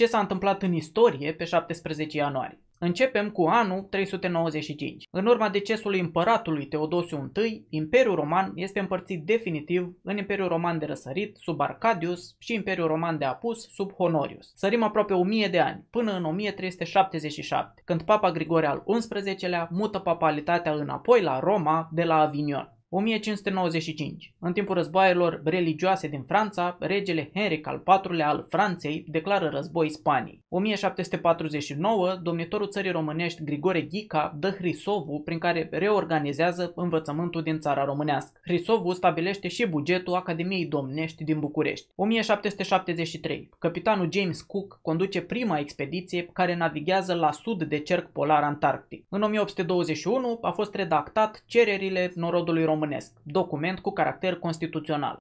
ce s-a întâmplat în istorie pe 17 ianuarie. Începem cu anul 395. În urma decesului împăratului Teodosiu I, Imperiul Roman este împărțit definitiv în Imperiul Roman de răsărit sub Arcadius și Imperiul Roman de apus sub Honorius. Sărim aproape 1000 de ani, până în 1377, când Papa Grigore al XI-lea mută papalitatea înapoi la Roma de la Avignon. 1595. În timpul războaielor religioase din Franța, regele Henric al IV-lea al Franței declară război Spaniei. 1749, domnitorul țării românești Grigore Ghica dă Hrisovu prin care reorganizează învățământul din țara românească. Hrisovu stabilește și bugetul Academiei Domnești din București. 1773, capitanul James Cook conduce prima expediție care navighează la sud de cerc polar antarctic. În 1821 a fost redactat cererile norodului român românesc, document cu caracter constituțional.